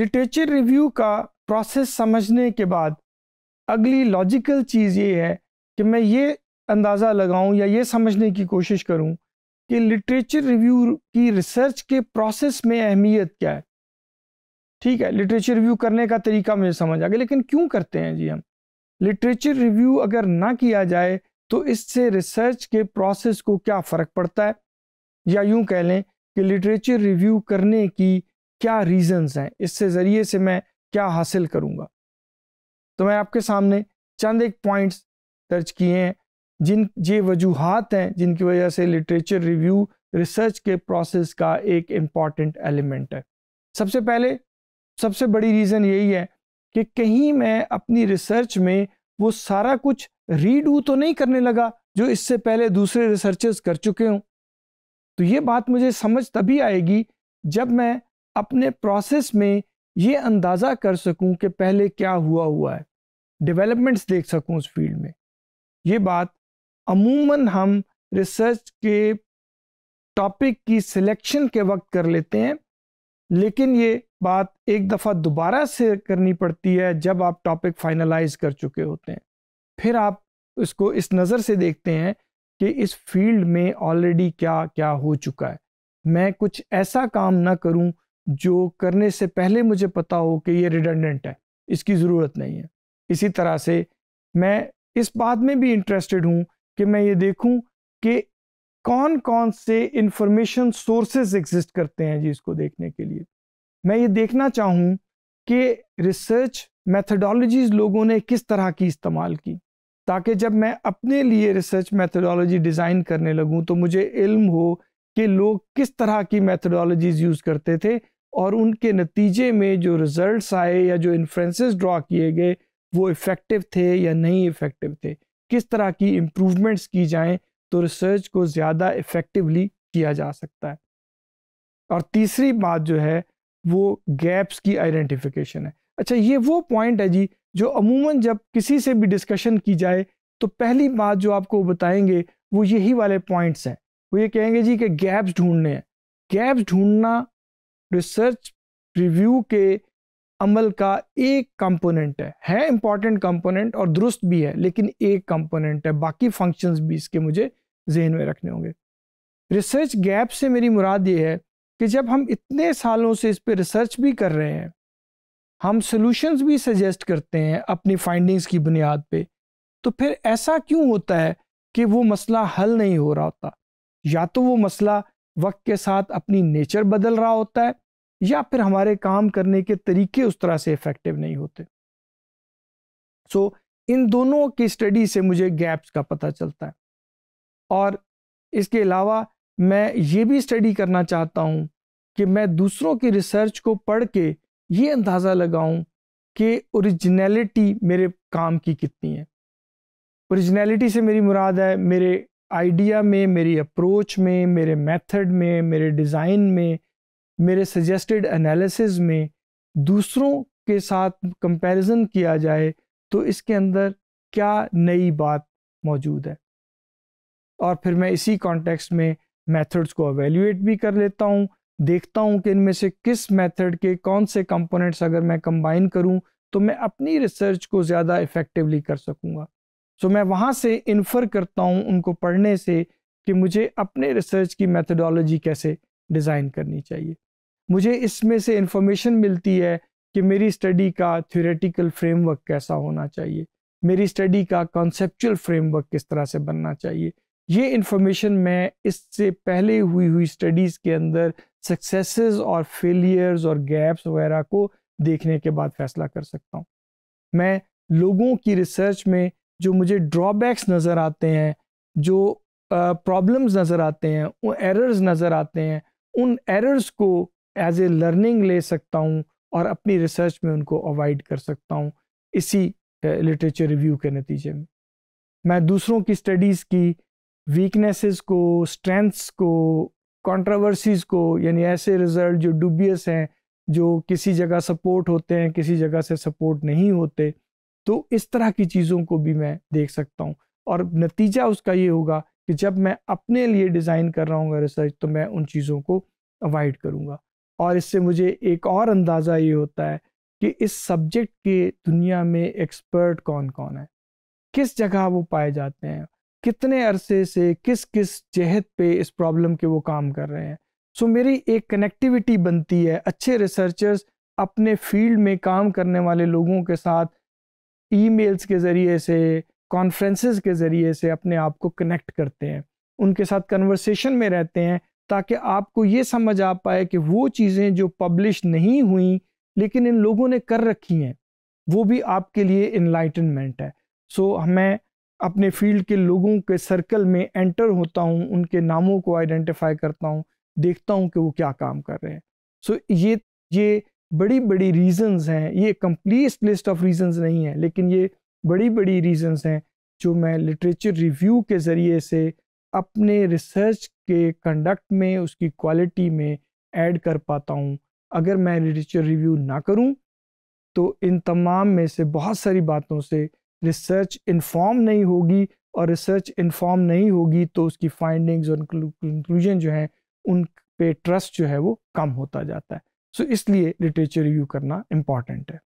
literature review का process समझने के बाद अगली लॉजिकल चीज़ ये है कि मैं ये अंदाज़ा लगाऊं या ये समझने की कोशिश करूं कि लिटरेचर रिव्यू की रिसर्च के प्रोसेस में अहमियत क्या है ठीक है लिटरेचर रिव्यू करने का तरीका मुझे समझ आ गया लेकिन क्यों करते हैं जी हम लिटरेचर रिव्यू अगर ना किया जाए तो इससे रिसर्च के प्रोसेस को क्या फ़र्क पड़ता है या यूं कह लें कि लिटरेचर रिव्यू करने की क्या रीजंस हैं इससे ज़रिए से मैं क्या हासिल करूँगा तो मैं आपके सामने चंद एक पॉइंट्स दर्ज किए हैं जिन ये वजूहत हैं जिनकी वजह से लिटरेचर रिव्यू रिसर्च के प्रोसेस का एक इम्पॉर्टेंट एलिमेंट है सबसे पहले सबसे बड़ी रीज़न यही है कि कहीं मैं अपनी रिसर्च में वो सारा कुछ रीडू तो नहीं करने लगा जो इससे पहले दूसरे रिसर्चर्स कर चुके हों तो ये बात मुझे समझ तभी आएगी जब मैं अपने प्रोसेस में ये अंदाज़ा कर सकूं कि पहले क्या हुआ हुआ है डेवलपमेंट्स देख सकूं उस फील्ड में ये बात अमूमन हम रिसर्च के टॉपिक की सिलेक्शन के वक्त कर लेते हैं लेकिन ये बात एक दफ़ा दोबारा से करनी पड़ती है जब आप टॉपिक फाइनलाइज कर चुके होते हैं फिर आप इसको इस नज़र से देखते हैं कि इस फील्ड में ऑलरेडी क्या क्या हो चुका है मैं कुछ ऐसा काम ना करूं जो करने से पहले मुझे पता हो कि ये रिडंडेंट है इसकी ज़रूरत नहीं है इसी तरह से मैं इस बात में भी इंटरेस्टेड हूँ कि मैं ये देखूँ कि कौन कौन से इंफॉर्मेशन सोर्सेज एग्जिस्ट करते हैं जी इसको देखने के लिए मैं ये देखना चाहूँ कि रिसर्च मैथडोलॉजीज लोगों ने किस तरह की इस्तेमाल की ताकि जब मैं अपने लिए रिसर्च मैथडोलॉजी डिज़ाइन करने लगूँ तो मुझे इल्म हो कि लोग किस तरह की मैथडोलॉजीज यूज़ करते थे और उनके नतीजे में जो रिजल्ट्स आए या जो इन्फ्रेंसेस ड्रॉ किए गए वो इफ़ेक्टिव थे या नहीं इफ़ेक्टिव थे किस तरह की इम्प्रूवमेंट्स की जाएं तो रिसर्च को ज़्यादा इफ़ेक्टिवली किया जा सकता है और तीसरी बात जो है वो गैप्स की आइडेंटिफिकेशन है अच्छा ये वो पॉइंट है जी जो अमूमन जब किसी से भी डिस्कशन की जाए तो पहली बात जो आपको बताएंगे वो यही वाले पॉइंट्स हैं वो ये कहेंगे जी कि गैप्स ढूंढने हैं गैप्स ढूंढना रिसर्च रिव्यू के अमल का एक कंपोनेंट है है इम्पॉर्टेंट कंपोनेंट और दुरुस्त भी है लेकिन एक कंपोनेंट है बाकी फंक्शंस भी इसके मुझे जहन में रखने होंगे रिसर्च गैप से मेरी मुराद ये है कि जब हम इतने सालों से इस पर रिसर्च भी कर रहे हैं हम सॉल्यूशंस भी सजेस्ट करते हैं अपनी फाइंडिंग्स की बुनियाद पे तो फिर ऐसा क्यों होता है कि वो मसला हल नहीं हो रहा होता या तो वो मसला वक्त के साथ अपनी नेचर बदल रहा होता है या फिर हमारे काम करने के तरीके उस तरह से इफेक्टिव नहीं होते सो so, इन दोनों की स्टडी से मुझे गैप्स का पता चलता है और इसके अलावा मैं ये भी स्टडी करना चाहता हूँ कि मैं दूसरों की रिसर्च को पढ़ के ये अंदाज़ा लगाऊँ कि ओरिजिनलिटी मेरे काम की कितनी है ओरिजिनलिटी से मेरी मुराद है मेरे आइडिया में मेरी अप्रोच में मेरे मेथड में मेरे डिज़ाइन में मेरे सजेस्टेड एनालिसिस में दूसरों के साथ कंपैरिजन किया जाए तो इसके अंदर क्या नई बात मौजूद है और फिर मैं इसी कॉन्टेक्स्ट में मेथड्स को अवेल्यूएट भी कर लेता हूँ देखता हूँ कि इनमें से किस मेथड के कौन से कंपोनेंट्स अगर मैं कंबाइन करूँ तो मैं अपनी रिसर्च को ज़्यादा इफ़ेक्टिवली कर सकूँगा सो मैं वहाँ से इन्फर करता हूँ उनको पढ़ने से कि मुझे अपने रिसर्च की मेथडोलॉजी कैसे डिज़ाइन करनी चाहिए मुझे इसमें से इंफॉर्मेशन मिलती है कि मेरी स्टडी का थ्योरेटिकल फ्रेमवर्क कैसा होना चाहिए मेरी स्टडी का कॉन्सेप्चुअल फ्रेमवर्क किस तरह से बनना चाहिए ये इन्फॉर्मेशन मैं इससे पहले हुई हुई स्टडीज़ के अंदर सक्सेसेस और फेलियर्स और गैप्स वगैरह को देखने के बाद फैसला कर सकता हूँ मैं लोगों की रिसर्च में जो मुझे ड्रॉबैक्स नज़र आते हैं जो प्रॉब्लम्स नज़र आते हैं उन एरर्स नज़र आते हैं उन एरर्स को एज ए लर्निंग ले सकता हूँ और अपनी रिसर्च में उनको अवॉइड कर सकता हूँ इसी लिटरेचर रिव्यू के नतीजे में मैं दूसरों की स्टडीज़ की वीकनेसेस को स्ट्रेंथ्स को कंट्रोवर्सीज को यानी ऐसे रिजल्ट जो डुबियस हैं जो किसी जगह सपोर्ट होते हैं किसी जगह से सपोर्ट नहीं होते तो इस तरह की चीज़ों को भी मैं देख सकता हूँ और नतीजा उसका ये होगा कि जब मैं अपने लिए डिज़ाइन कर रहा हूँ रिसर्च तो मैं उन चीज़ों को अवॉइड करूँगा और इससे मुझे एक और अंदाज़ा ये होता है कि इस सब्जेक्ट के दुनिया में एक्सपर्ट कौन कौन है किस जगह वो पाए जाते हैं कितने अरसे से किस किस जहत पे इस प्रॉब्लम के वो काम कर रहे हैं सो so, मेरी एक कनेक्टिविटी बनती है अच्छे रिसर्चर्स अपने फील्ड में काम करने वाले लोगों के साथ ईमेल्स के ज़रिए से कॉन्फ्रेंसेस के ज़रिए से अपने आप को कनेक्ट करते हैं उनके साथ कन्वर्सेशन में रहते हैं ताकि आपको ये समझ आ पाए कि वो चीज़ें जो पब्लिश नहीं हुई लेकिन इन लोगों ने कर रखी हैं वो भी आपके लिए इनलाइटनमेंट है सो so, हमें अपने फील्ड के लोगों के सर्कल में एंटर होता हूँ उनके नामों को आइडेंटिफाई करता हूँ देखता हूँ कि वो क्या काम कर रहे हैं सो so, ये ये बड़ी बड़ी रीजंस हैं ये कंप्लीट लिस्ट ऑफ रीजंस नहीं है लेकिन ये बड़ी बड़ी रीजंस हैं जो मैं लिटरेचर रिव्यू के ज़रिए से अपने रिसर्च के कंडक्ट में उसकी क्वालिटी में ऐड कर पाता हूँ अगर मैं लिटरेचर रिव्यू ना करूँ तो इन तमाम में से बहुत सारी बातों से रिसर्च इन्फॉर्म नहीं होगी और रिसर्च इन्फॉर्म नहीं होगी तो उसकी फाइंडिंग्स और कंक्लूजन जो हैं उन पे ट्रस्ट जो है वो कम होता जाता है सो so, इसलिए लिटरेचर रिव्यू करना इम्पॉर्टेंट है